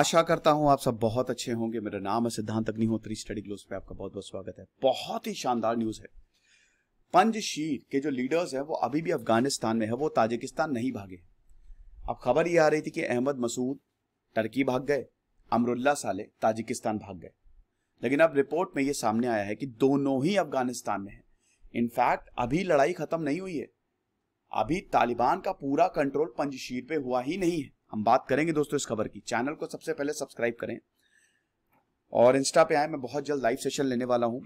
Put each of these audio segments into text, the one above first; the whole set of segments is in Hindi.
आशा करता हूं आप सब बहुत अच्छे होंगे मेरा नाम है सिद्धांत अग्निहोत्री स्टडी ग्लोस पे आपका बहुत बहुत स्वागत है बहुत ही शानदार न्यूज है पंजशीर के जो लीडर्स हैं वो अभी भी अफगानिस्तान में है वो ताजिकिस्तान नहीं भागे अब खबर ये आ रही थी कि अहमद मसूद टर्की भाग गए अमरुल्ला साले ताजिकिस्तान भाग गए लेकिन अब रिपोर्ट में ये सामने आया है कि दोनों ही अफगानिस्तान में है इनफैक्ट अभी लड़ाई खत्म नहीं हुई है अभी तालिबान का पूरा कंट्रोल पंजशीर पे हुआ ही नहीं है हम बात करेंगे दोस्तों इस खबर की चैनल को सबसे पहले सब्सक्राइब करें और इंस्टा पे आए मैं बहुत जल्द लाइव सेशन लेने वाला हूँ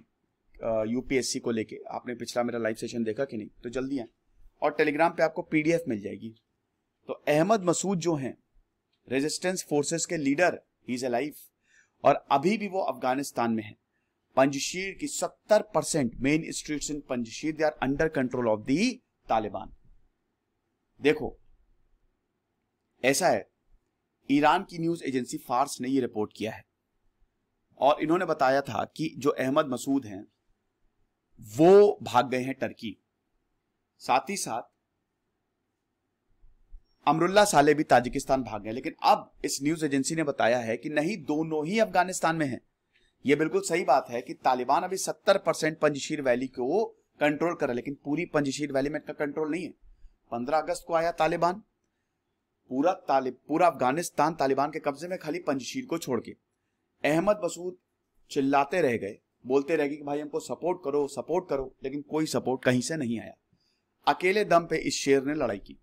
यूपीएससी को लेके आपने पिछला मेरा लाइव सेशन देखा कि नहीं तो जल्दी आए और टेलीग्राम पे आपको पीडीएफ मिल जाएगी तो अहमद मसूद जो हैं रेजिस्टेंस फोर्सेस के लीडर ही इज लाइफ और अभी भी वो अफगानिस्तान में है पंजशीर की सत्तर percent main street in Panjshir they are under control of the Taliban देखो ऐसा है ईरान की न्यूज़ एजेंसी फार्स ने यह रिपोर्ट किया है और इन्होंने बताया था कि जो अहमद मसूद हैं वो भाग गए हैं टर्की साथ ही साथ अमरुल्ला साले भी ताजिकिस्तान भाग गए लेकिन अब इस न्यूज एजेंसी ने बताया है कि नहीं दोनों ही अफगानिस्तान में हैं यह बिल्कुल सही बात है कि तालिबान अभी सत्तर परसेंट पंजशीर वैली को कंट्रोल कर रहा है लेकिन पूरी पंजशीर वैली में इनका कंट्रोल नहीं है पंद्रह अगस्त को आया तालिबान पूरा तालिब पूरा अफगानिस्तान तालिबान के कब्जे में खाली पंजशीर को छोड़ के अहमद मसूद चिल्लाते रह गए बोलते रह गए कि भाई हमको सपोर्ट करो सपोर्ट करो लेकिन कोई सपोर्ट कहीं से नहीं आया अकेले दम पे इस शेर ने लड़ाई की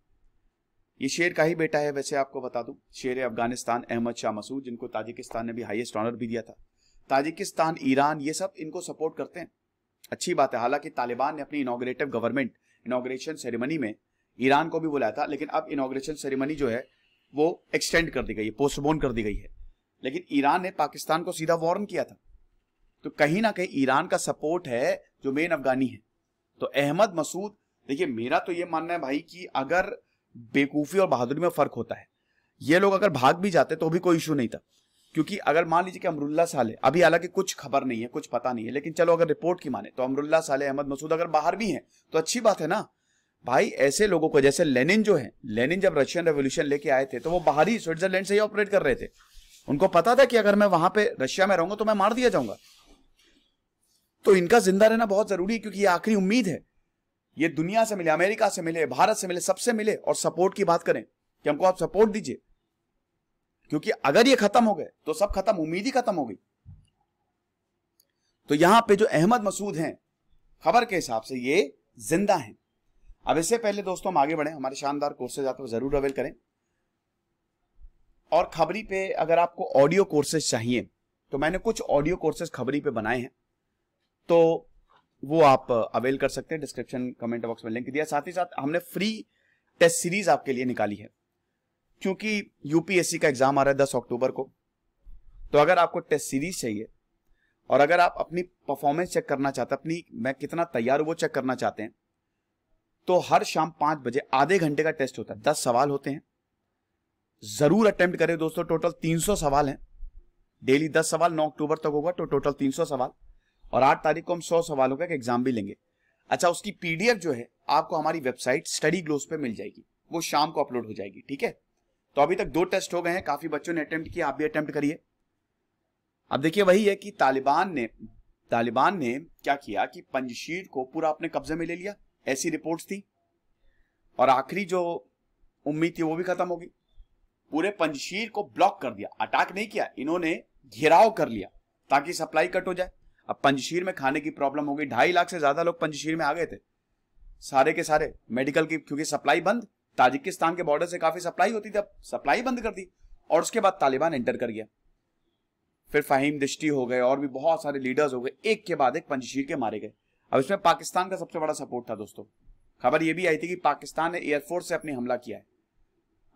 ये शेर का ही बेटा है वैसे आपको बता दूं शेर अफगानिस्तान अहमद शाह मसूद जिनको ताजिकिस्तान ने भी हाइएस्ट ऑनर भी दिया था ताजिकिस्तान ईरान ये सब इनको सपोर्ट करते हैं अच्छी बात है हालांकि तालिबान ने अपनी इनोग्रेटिव गवर्नमेंट इनोग्रेशन सेरेमनी में ईरान को भी बुलाया था लेकिन अब इनोग्रेशन सेरेमनी जो है वो एक्सटेंड कर दी गई है पोस्टपोन कर दी गई है लेकिन ईरान ने पाकिस्तान को सीधा वार्न किया था तो कहीं ना कहीं ईरान का सपोर्ट है जो मेन अफगानी है तो अहमद मसूद देखिए मेरा तो ये मानना है भाई कि अगर बेकूफी और बहादुरी में फर्क होता है ये लोग अगर भाग भी जाते तो भी कोई इशू नहीं था क्योंकि अगर मान लीजिए कि अमरुल्ला साले अभी हालांकि कुछ खबर नहीं है कुछ पता नहीं है लेकिन चलो अगर रिपोर्ट की माने तो अमरुल्ला साले अहमद मसूद अगर बाहर भी हैं तो अच्छी बात है ना भाई ऐसे लोगों को जैसे लेनिन जो है लेनिन जब रशियन रेवोल्यूशन लेके आए थे तो वो बाहरी स्विट्जरलैंड से ही ऑपरेट कर रहे थे उनको पता था कि अगर मैं वहां पे रशिया में रहूंगा तो मैं मार दिया जाऊंगा तो इनका जिंदा रहना बहुत जरूरी है क्योंकि ये आखिरी उम्मीद है ये दुनिया से मिले अमेरिका से मिले भारत से मिले सबसे मिले और सपोर्ट की बात करें कि हमको आप सपोर्ट दीजिए क्योंकि अगर ये खत्म हो गए तो सब खत्म उम्मीद ही खत्म हो गई तो यहां पे जो अहमद मसूद हैं खबर के हिसाब से ये जिंदा हैं अब इससे पहले दोस्तों हम आगे बढ़े हमारे शानदार कोर्सेज आपको जरूर अवेल करें और खबरी पे अगर आपको ऑडियो कोर्सेज चाहिए तो मैंने कुछ ऑडियो कोर्सेज खबरी पे बनाए हैं तो वो आप अवेल कर सकते हैं डिस्क्रिप्शन कमेंट बॉक्स में लिंक दिया साथ ही साथ हमने फ्री टेस्ट सीरीज आपके लिए निकाली है क्योंकि यूपीएससी का एग्जाम आ रहा है दस अक्टूबर को तो अगर आपको टेस्ट सीरीज चाहिए और अगर आप अपनी परफॉर्मेंस चेक करना चाहते हैं अपनी मैं कितना तैयार हूं वो चेक करना चाहते हैं तो हर शाम पांच बजे आधे घंटे का टेस्ट होता है दस सवाल होते हैं जरूर अटेम्प्ट करें दोस्तों टोटल तीन सौ सवाल हैं डेली दस सवाल नौ अक्टूबर तक होगा तो टोटल तीन सौ सवाल और आठ तारीख को हम सौ सवालों का एग्जाम भी लेंगे अच्छा उसकी पीडीएफ जो है आपको हमारी वेबसाइट स्टडी ग्लोस पे मिल जाएगी वो शाम को अपलोड हो जाएगी ठीक है तो अभी तक दो टेस्ट हो गए हैं काफी बच्चों ने अटेम्प्ट किया आप भी अटेम्प्ट करिए अब देखिए वही है कि तालिबान ने तालिबान ने क्या किया कि पंजशीर को पूरा अपने कब्जे में ले लिया ऐसी रिपोर्ट्स थी और आखिरी जो उम्मीद थी वो भी खत्म हो गई पूरे पंजशीर को ब्लॉक कर दिया अटैक नहीं किया इन्होंने घेराव कर लिया ताकि सप्लाई कट हो जाए अब पंजशीर में खाने की प्रॉब्लम हो गई ढाई लाख से ज्यादा लोग पंजशीर में आ गए थे सारे के सारे मेडिकल की क्योंकि सप्लाई बंद ताजिकिस्तान के बॉर्डर से काफी सप्लाई होती थी अब सप्लाई बंद कर दी और उसके बाद तालिबान एंटर कर गया फिर फाहिम दृष्टि हो गए और भी बहुत सारे लीडर्स हो गए एक के बाद एक पंजशीर के मारे गए अब इसमें पाकिस्तान का सबसे बड़ा सपोर्ट था दोस्तों खबर यह भी आई थी कि पाकिस्तान ने एयरफोर्स से अपने हमला किया है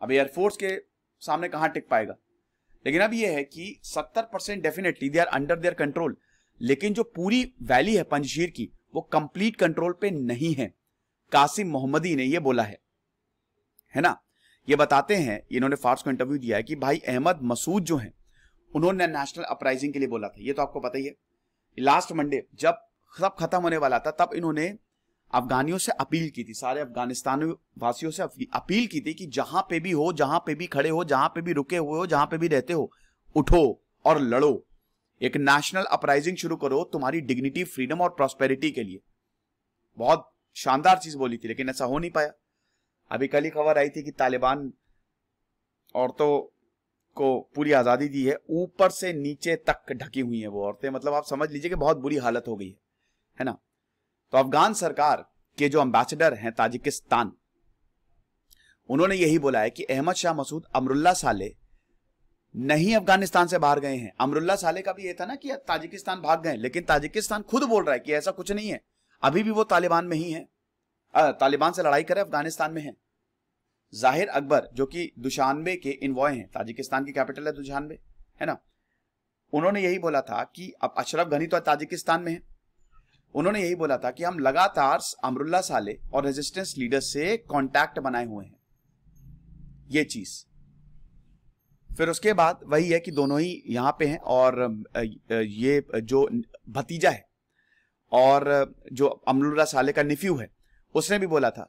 अब एयरफोर्स के सामने कहां टिक पाएगा लेकिन अब यह है कि 70 percent definitely they are under their control लेकिन जो पूरी वैली है पंजशीर की वो कंप्लीट कंट्रोल पे नहीं है कासिम मोहम्मदी ने यह बोला है है ना ये बताते हैं इन्होंने फार्स को इंटरव्यू दिया है कि भाई अहमद मसूद जो है उन्होंने नेशनल अपराइजिंग के लिए बोला था ये तो आपको पता ही है लास्ट मंडे जब सब खत्म होने वाला था तब इन्होंने अफगानियों से अपील की थी सारे अफगानिस्तान वासियों से अपील की थी कि जहां पे भी हो जहां पे भी खड़े हो जहां पे भी रुके हुए हो जहां पे भी रहते हो उठो और लड़ो एक नेशनल अपराइजिंग शुरू करो तुम्हारी डिग्निटी फ्रीडम और प्रॉस्पेरिटी के लिए बहुत शानदार चीज बोली थी लेकिन ऐसा हो नहीं पाया अभी कल ही खबर आई थी कि तालिबान औरतों को पूरी आजादी दी है ऊपर से नीचे तक ढकी हुई है वो औरतें मतलब आप समझ लीजिए कि बहुत बुरी हालत हो गई है है ना तो अफगान सरकार के जो अम्बेसडर हैं ताजिकिस्तान उन्होंने यही बोला है कि अहमद शाह मसूद अमरुल्ला साले नहीं अफगानिस्तान से बाहर गए हैं अमरुल्ला साले का भी ये था ना कि ताजिकिस्तान भाग गए लेकिन ताजिकिस्तान खुद बोल रहा है कि ऐसा कुछ नहीं है अभी भी वो तालिबान में ही है तालिबान से लड़ाई करे अफगानिस्तान में है जाहिर अकबर जो कि दुशानबे के इन्वॉय हैं ताजिकिस्तान की कैपिटल है दुशानबे है ना उन्होंने यही बोला था कि अब अशरफ घनी तो ताजिकिस्तान में है उन्होंने यही बोला था कि हम लगातार अमरुल्ला साले और रेजिस्टेंस लीडर से कांटेक्ट बनाए हुए हैं ये चीज फिर उसके बाद वही है कि दोनों ही यहां पे हैं और ये जो भतीजा है और जो अमरुल्ला साले का निफ्यू है उसने भी बोला था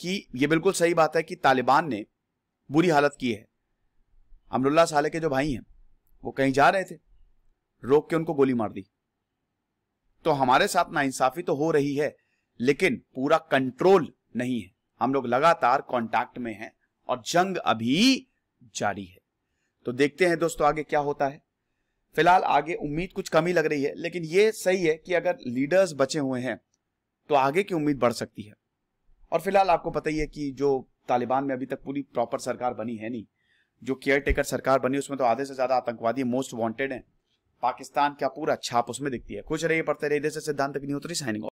कि ये बिल्कुल सही बात है कि तालिबान ने बुरी हालत की है अमरुल्ला साले के जो भाई हैं वो कहीं जा रहे थे रोक के उनको गोली मार दी तो हमारे साथ नाइंसाफी तो हो रही है लेकिन पूरा कंट्रोल नहीं है हम लोग लगातार कांटेक्ट में हैं और जंग अभी जारी है तो देखते हैं दोस्तों आगे क्या होता है फिलहाल आगे उम्मीद कुछ कमी लग रही है लेकिन ये सही है कि अगर लीडर्स बचे हुए हैं तो आगे की उम्मीद बढ़ सकती है और फिलहाल आपको पता ही है कि जो तालिबान में अभी तक पूरी प्रॉपर सरकार बनी है नहीं जो केयर टेकर सरकार बनी उसमें तो आधे से ज्यादा आतंकवादी मोस्ट वांटेड हैं पाकिस्तान का पूरा छाप उसमें दिखती है खुश रहिए पढ़ते रहिए सिद्धांत होती साइनिंग